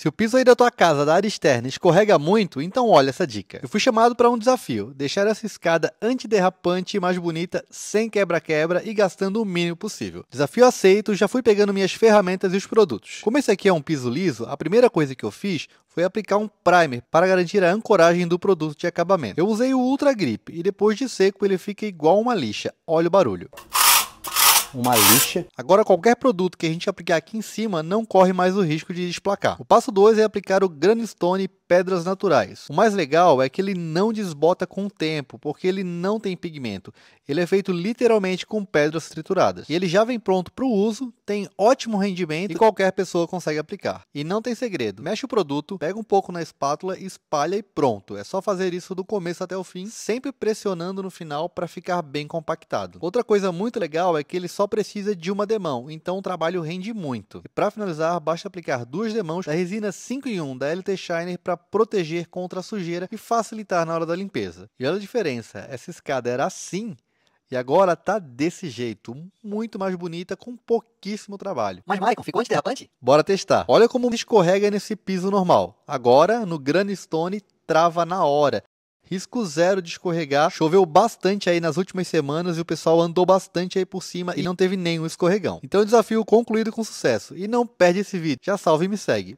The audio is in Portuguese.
Se o piso aí da tua casa, da área externa, escorrega muito, então olha essa dica. Eu fui chamado para um desafio: deixar essa escada antiderrapante e mais bonita, sem quebra-quebra e gastando o mínimo possível. Desafio aceito, já fui pegando minhas ferramentas e os produtos. Como esse aqui é um piso liso, a primeira coisa que eu fiz foi aplicar um primer para garantir a ancoragem do produto de acabamento. Eu usei o Ultra Grip e depois de seco ele fica igual uma lixa, olha o barulho uma lixa. Agora qualquer produto que a gente aplicar aqui em cima não corre mais o risco de desplacar. O passo 2 é aplicar o Granstone Pedras Naturais. O mais legal é que ele não desbota com o tempo, porque ele não tem pigmento. Ele é feito literalmente com pedras trituradas. E ele já vem pronto para o uso, tem ótimo rendimento e qualquer pessoa consegue aplicar. E não tem segredo. Mexe o produto, pega um pouco na espátula, espalha e pronto. É só fazer isso do começo até o fim, sempre pressionando no final para ficar bem compactado. Outra coisa muito legal é que ele só só precisa de uma demão, então o trabalho rende muito. E para finalizar, basta aplicar duas demãos da resina 5 em 1 da LT Shiner para proteger contra a sujeira e facilitar na hora da limpeza. E olha a diferença, essa escada era assim e agora tá desse jeito, muito mais bonita, com pouquíssimo trabalho. Mas, Maicon, ficou antiderrapante? Bora testar. Olha como escorrega nesse piso normal. Agora, no stone, trava na hora risco zero de escorregar. Choveu bastante aí nas últimas semanas e o pessoal andou bastante aí por cima e não teve nenhum escorregão. Então, desafio concluído com sucesso. E não perde esse vídeo. Já salve e me segue.